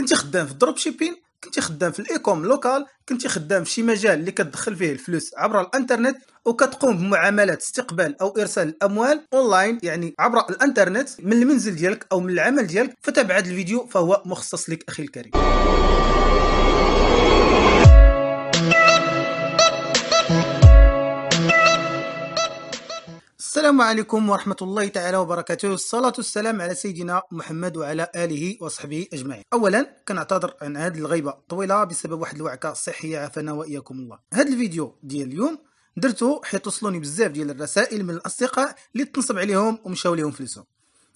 كنتي خدام في الدروب شيبين كنتي خدام في الايكوم لوكال كنتي خدام في شي مجال اللي كتدخل فيه الفلوس عبر الانترنت وكتقوم بمعاملات استقبال او ارسال الاموال اونلاين يعني عبر الانترنت من المنزل ديالك او من العمل ديالك فتابع الفيديو فهو مخصص لك اخي الكريم السلام عليكم ورحمة الله تعالى وبركاته الصلاة والسلام على سيدنا محمد وعلى آله وصحبه أجمعين أولا كنعتذر عن هذه الغيبة الطويلة بسبب واحد الوعكة صحية عافانا وإياكم الله هذا الفيديو ديال اليوم درته حيت وصلوني بزاف ديال الرسائل من الأصدقاء اللي تنصب عليهم ومشاو ليهم فلوسهم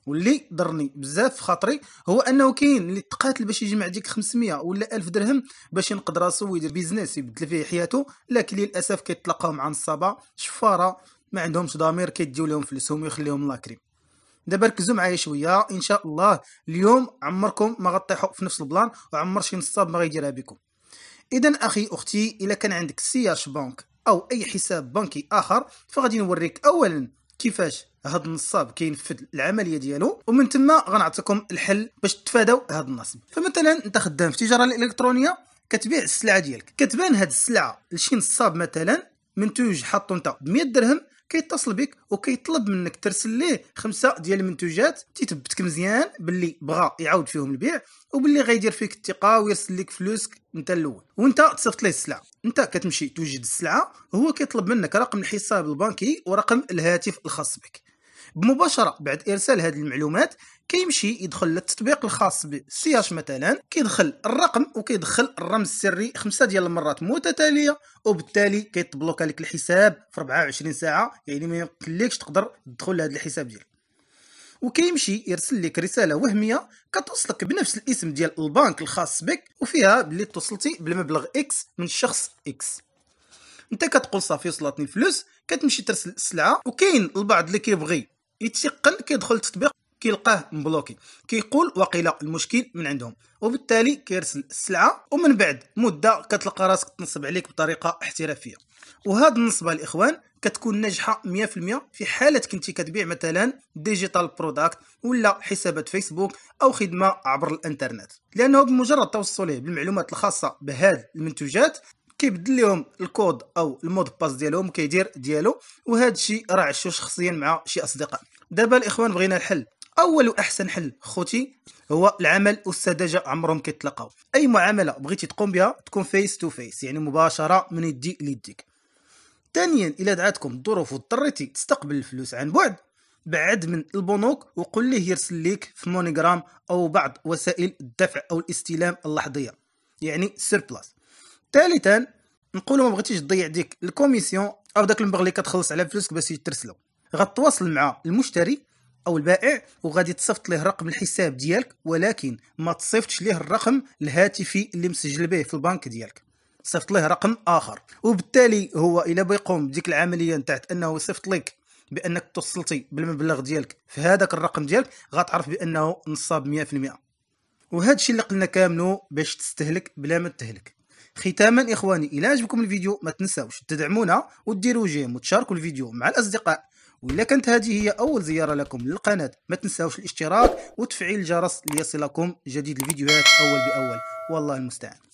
واللي ضرني بزاف في خاطري هو انه كاين اللي تقاتل باش يجمع ديك 500 ولا 1000 درهم باش ينقد راسو ويدير بيزنس يبدل فيه حياته لكن للاسف كيتلاقاو مع نصابه شفاره ما عندهمش ضمير كيديو لهم فلوسهم ويخليهم لاكريم دابا ركزوا معايا شويه ان شاء الله اليوم عمركم ما غطيحوا في نفس البلان وعمر شي نصاب ما غيديرها بكم اذا اخي اختي الا كان عندك سياش بنك او اي حساب بنكي اخر فغادي نوريك اولا كيفاش هاد النصاب كينفذ العمليه ديالو ومن ثم غنعطيكم الحل باش تتفاداو هاد النصب فمثلا انت خدام في التجاره الالكترونيه كتبيع السلعه ديالك كتبان هاد السلعه لشي نصاب مثلا منتوج حاطو انت ب 100 درهم كيتصل بك وكيطلب منك ترسل ليه خمسه ديال المنتوجات تيثبتك مزيان باللي بغى يعاود فيهم البيع وباللي غيدير فيك الثقه ويرسل لك فلوسك انت الاول وانت تصيفط ليه السلعه انت كتمشي توجد السلعه هو كيطلب منك رقم الحساب البنكي ورقم الهاتف الخاص بك بمباشره بعد ارسال هذه المعلومات كيمشي يدخل للتطبيق الخاص بسياش مثلا كيدخل الرقم وكيدخل الرمز السري خمسه ديال المرات متتاليه وبالتالي كيتبلوكا لك الحساب في 24 ساعه يعني ما يمكنلكش تقدر تدخل لهذا الحساب ديالك وكيمشي يرسل لك رساله وهميه كتوصلك بنفس الاسم ديال البنك الخاص بك وفيها بلي اتصلتي بالمبلغ اكس من شخص اكس انت كتقول صافي وصلتني الفلوس كتمشي ترسل السلعه وكاين البعض اللي كيبغي يتيقن كيدخل التطبيق كيلقاه مبلوكي كيقول وقيل المشكل من عندهم وبالتالي كيرسل السلعه ومن بعد مده كتلقى راسك تنصب عليك بطريقه احترافيه وهاد النصبه الاخوان كتكون ناجحه 100% في حاله كنتي كتبيع مثلا ديجيتال برودكت ولا حسابات فيسبوك او خدمه عبر الانترنت لانه بمجرد توصله بالمعلومات الخاصه بهاد المنتوجات كيبدل لهم الكود او المود باس ديالهم كيدير ديالو وهذا الشيء راه عشتو شخصيا مع شي اصدقاء دابا الاخوان بغينا الحل اول واحسن حل خوتي هو العمل والسذاجه عمرهم كيتلاقاو اي معامله بغيتي تقوم بها تكون فيس تو فيس يعني مباشره من يدي ليديك ثانيا الا دعاتكم الظروف واضطريتي تستقبل الفلوس عن بعد بعد من البنوك وقل له يرسل لك في مونيغرام او بعض وسائل الدفع او الاستلام اللحظيه يعني سيربلاس ثالثا نقولوا ما بغيتيش تضيع ديك الكوميسيون او داك المبلغ اللي كتخلص على فلوسك باش يترسلوا غتواصل مع المشتري او البائع وغادي تصيفط ليه رقم الحساب ديالك ولكن ما تصيفطش ليه الرقم الهاتفي اللي مسجل به في البنك ديالك صيفط ليه رقم اخر وبالتالي هو الا بيقوم بديك العمليه نتاعت انه يصيفط لك بانك توصلتي بالمبلغ ديالك في هذاك الرقم ديالك غتعرف بانه نصاب 100% وهذا الشيء اللي قلنا كاملو باش تستهلك بلا ما تهلك ختاما اخواني الى عجبكم الفيديو ما تنساوش تدعمونا وديروا جيم وتشاركوا الفيديو مع الاصدقاء وإلا كانت هذه هي أول زيارة لكم للقناة ما تنساوش الاشتراك وتفعيل الجرس ليصلكم جديد الفيديوهات أول بأول والله المستعان